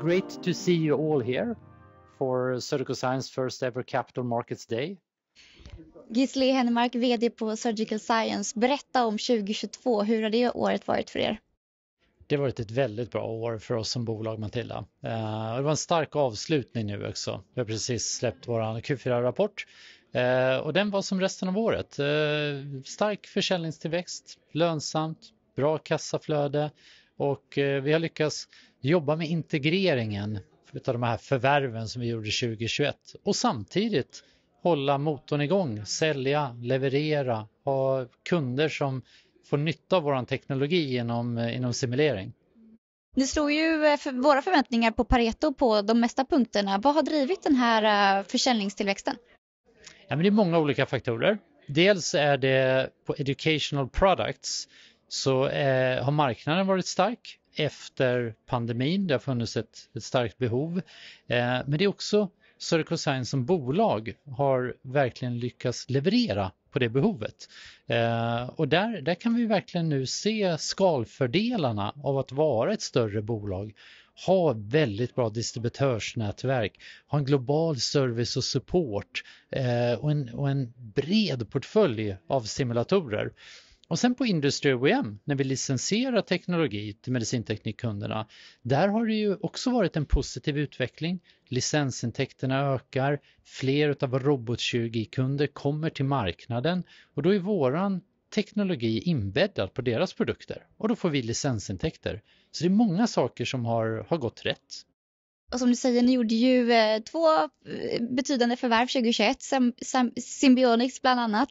Great to see you all here for Surgical Science first ever Capital Markets Day. Gisli Hennemark, VD på Surgical Science. Berätta om 2022. Hur har det året varit för er? Det har varit ett väldigt bra år för oss som bolag, Matilda. Eh, det var en stark avslutning nu också. Vi har precis släppt vår Q4-rapport eh, och den var som resten av året. Eh, stark försäljningstillväxt, lönsamt, bra kassaflöde och eh, vi har lyckats jobba med integreringen av de här förvärven som vi gjorde 2021 och samtidigt hålla motorn igång, sälja, leverera, ha kunder som får nytta av vår teknologi genom, eh, inom simulering. Ni slog ju eh, för våra förväntningar på Pareto på de mesta punkterna. Vad har drivit den här försäljningstillväxten? Ja, men det är många olika faktorer. Dels är det på Educational Products så eh, har marknaden varit stark efter pandemin. Det har funnits ett, ett starkt behov. Eh, men det är också Circle Science som bolag har verkligen lyckats leverera på det behovet. Eh, och där, där kan vi verkligen nu se skalfördelarna av att vara ett större bolag ha väldigt bra distributörsnätverk, ha en global service och support eh, och, en, och en bred portfölj av simulatorer. Och sen på Industry OEM, när vi licensierar teknologi till medicinteknikkunderna, där har det ju också varit en positiv utveckling. Licensintäkterna ökar, fler av våra robotkirurgikunder kommer till marknaden och då är våran teknologi inbäddad på deras produkter och då får vi licensintäkter. Så det är många saker som har, har gått rätt. Och som du säger, ni gjorde ju eh, två eh, betydande förvärv 2021, Symbionics bland annat.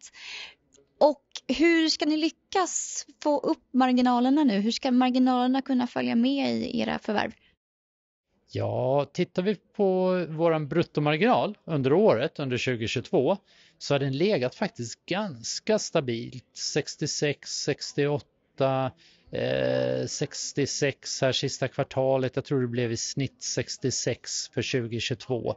Och hur ska ni lyckas få upp marginalerna nu? Hur ska marginalerna kunna följa med i era förvärv? Ja, tittar vi på vår bruttomarginal under året, under 2022, så har den legat faktiskt ganska stabilt. 66, 68, eh, 66 här sista kvartalet. Jag tror det blev i snitt 66 för 2022.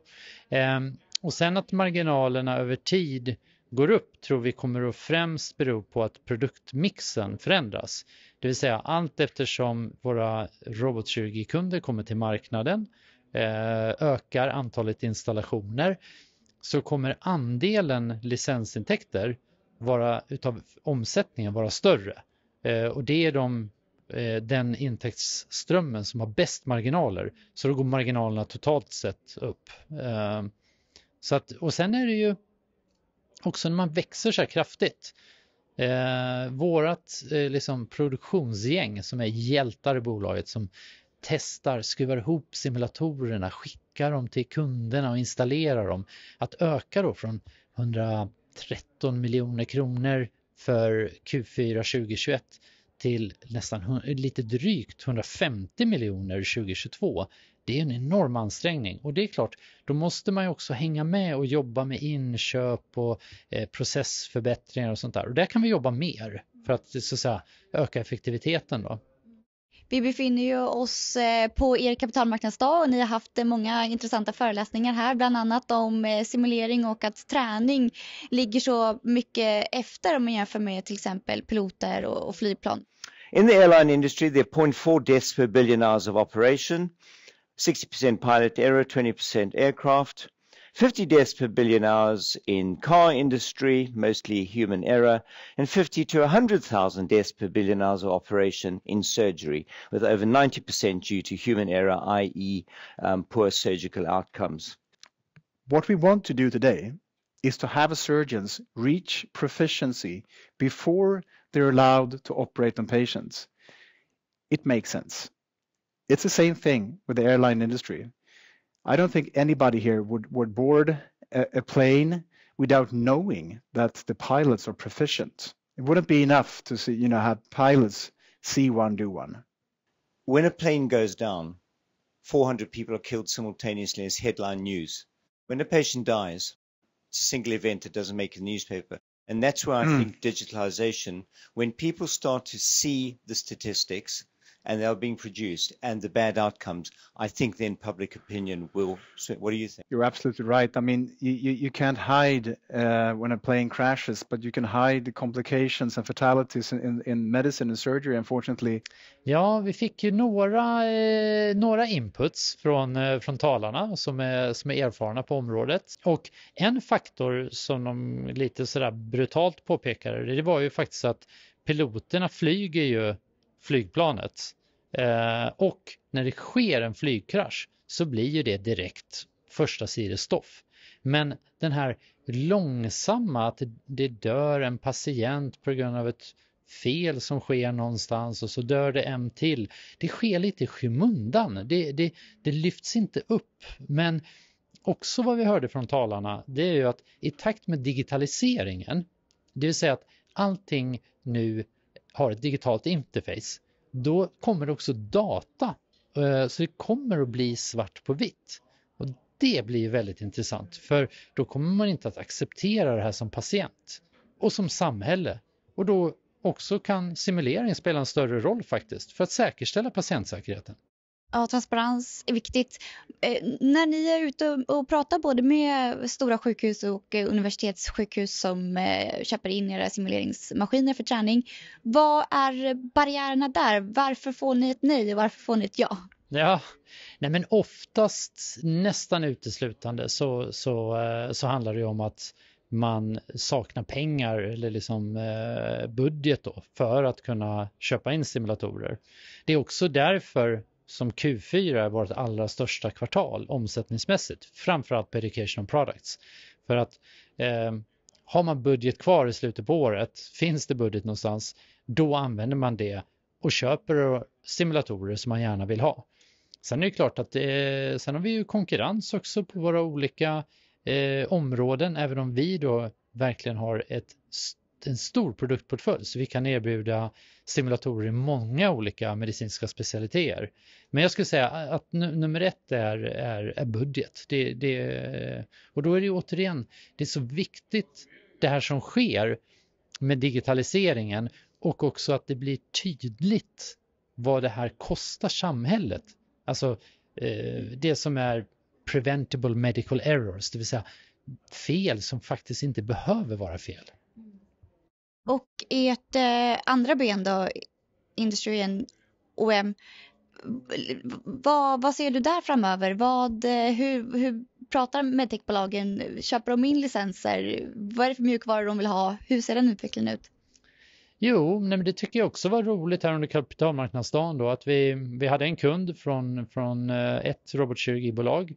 Eh, och sen att marginalerna över tid går upp tror vi kommer att främst bero på att produktmixen förändras. Det vill säga allt eftersom våra robotkirurgikunder kommer till marknaden, eh, ökar antalet installationer, så kommer andelen licensintäkter vara, utav omsättningen vara större. Eh, och det är de, eh, den intäktsströmmen som har bäst marginaler. Så då går marginalerna totalt sett upp. Så att, och sen är det ju också när man växer så här kraftigt. Eh, vårat eh, liksom produktionsgäng som är hjältar i bolaget som testar, skruvar ihop simulatorerna, skickar dem till kunderna och installerar dem. Att öka då från 113 miljoner kronor för Q4 2021 till nästan lite drygt 150 miljoner 2022. Det är en enorm ansträngning och det är klart, då måste man ju också hänga med och jobba med inköp och eh, processförbättringar och sånt där. Och där kan vi jobba mer för att, så att säga, öka effektiviteten då. Vi befinner ju oss eh, på er kapitalmarknadsdag och ni har haft eh, många intressanta föreläsningar här, bland annat om eh, simulering och att träning ligger så mycket efter om man jämför med till exempel piloter och flygplan. In the airline industry there are 0.4 deaths per billion hours of operation, 60% pilot error, 20% aircraft. 50 deaths per billion hours in car industry, mostly human error, and 50 to 100,000 deaths per billion hours of operation in surgery, with over 90% due to human error, i.e. Um, poor surgical outcomes. What we want to do today is to have surgeons reach proficiency before they're allowed to operate on patients. It makes sense. It's the same thing with the airline industry. I don't think anybody here would, would board a, a plane without knowing that the pilots are proficient. It wouldn't be enough to see, you know, have pilots see one, do one. When a plane goes down, 400 people are killed simultaneously as headline news. When a patient dies, it's a single event that doesn't make a newspaper. And that's where I hmm. think digitalization, when people start to see the statistics, and they are being produced and the bad outcomes, I think then public opinion will. what do you think? You're absolutely right. I mean, you, you can't hide uh, when a plane crashes, but you can hide the complications and fatalities in, in medicine and surgery, unfortunately. Ja, vi fick ju några, eh, några inputs från, eh, från talarna som är, som är erfarna på området. Och en faktor som de lite sådär brutalt påpekade, det var ju faktiskt att piloterna flyger ju flygplanet. Eh, och när det sker en flygkrasch så blir ju det direkt första sidestoff. Men den här långsamma, att det dör en patient på grund av ett fel som sker någonstans och så dör det en till. Det sker lite i skymundan, det, det, det lyfts inte upp. Men också vad vi hörde från talarna, det är ju att i takt med digitaliseringen, det vill säga att allting nu har ett digitalt interface, då kommer det också data. Eh, så det kommer att bli svart på vitt. Och det blir väldigt intressant, för då kommer man inte att acceptera det här som patient och som samhälle. Och då också kan simulering spela en större roll faktiskt för att säkerställa patientsäkerheten. Ja, transparens är viktigt. Eh, när ni är ute och pratar både med stora sjukhus och eh, universitetssjukhus som eh, köper in era simuleringsmaskiner för träning, vad är barriärerna där? Varför får ni ett nej och varför får ni ett ja? Ja, nej men oftast nästan uteslutande så, så, eh, så handlar det om att man saknar pengar eller liksom eh, budget då för att kunna köpa in simulatorer. Det är också därför som Q4 är vårt allra största kvartal omsättningsmässigt, framförallt på Educational Products. För att eh, har man budget kvar i slutet på året, finns det budget någonstans, då använder man det och köper simulatorer som man gärna vill ha. Sen är det klart att det, eh, sen har vi ju konkurrens också på våra olika eh, områden, även om vi då verkligen har ett en stor produktportfölj så vi kan erbjuda simulatorer i många olika medicinska specialiteter. Men jag skulle säga att nummer ett är, är, är budget. Det, det, och då är det ju återigen, det är så viktigt det här som sker med digitaliseringen och också att det blir tydligt vad det här kostar samhället. Alltså eh, det som är preventable medical errors, det vill säga fel som faktiskt inte behöver vara fel. Och ert eh, andra ben då, Industry and OM, vad, vad, ser du där framöver? Vad, eh, hur, hur pratar medtechbolagen? Köper de in licenser? Vad är det för mjukvara de vill ha? Hur ser den utvecklingen ut? Jo, nej, men det tycker jag också var roligt här under kapitalmarknadsdagen då att vi, vi hade en kund från, från eh, ett robot 20-bolag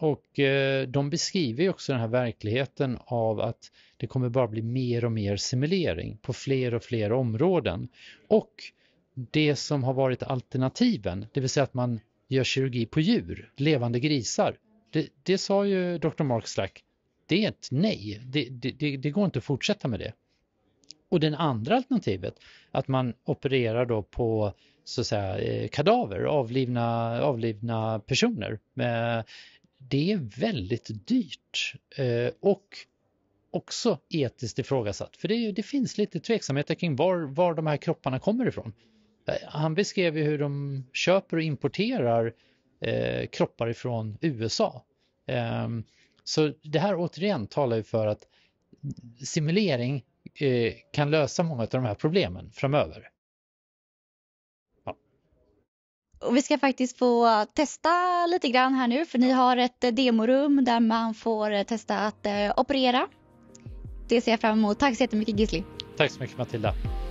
och eh, de beskriver ju också den här verkligheten av att det kommer bara bli mer och mer simulering på fler och fler områden. Och det som har varit alternativen, det vill säga att man gör kirurgi på djur, levande grisar. Det, det sa ju Dr. Mark Slack, det är ett nej, det, det, det går inte att fortsätta med det. Och det andra alternativet, att man opererar då på så att säga, eh, kadaver, avlivna, avlivna personer med det är väldigt dyrt eh, och också etiskt ifrågasatt. För det, det finns lite tveksamheter kring var, var de här kropparna kommer ifrån. Eh, han beskrev ju hur de köper och importerar eh, kroppar ifrån USA. Eh, så det här återigen talar ju för att simulering eh, kan lösa många av de här problemen framöver. Och vi ska faktiskt få testa lite grann här nu för ni har ett eh, demorum där man får eh, testa att eh, operera. Det ser jag fram emot. Tack så jättemycket Gisli. Tack så mycket Matilda.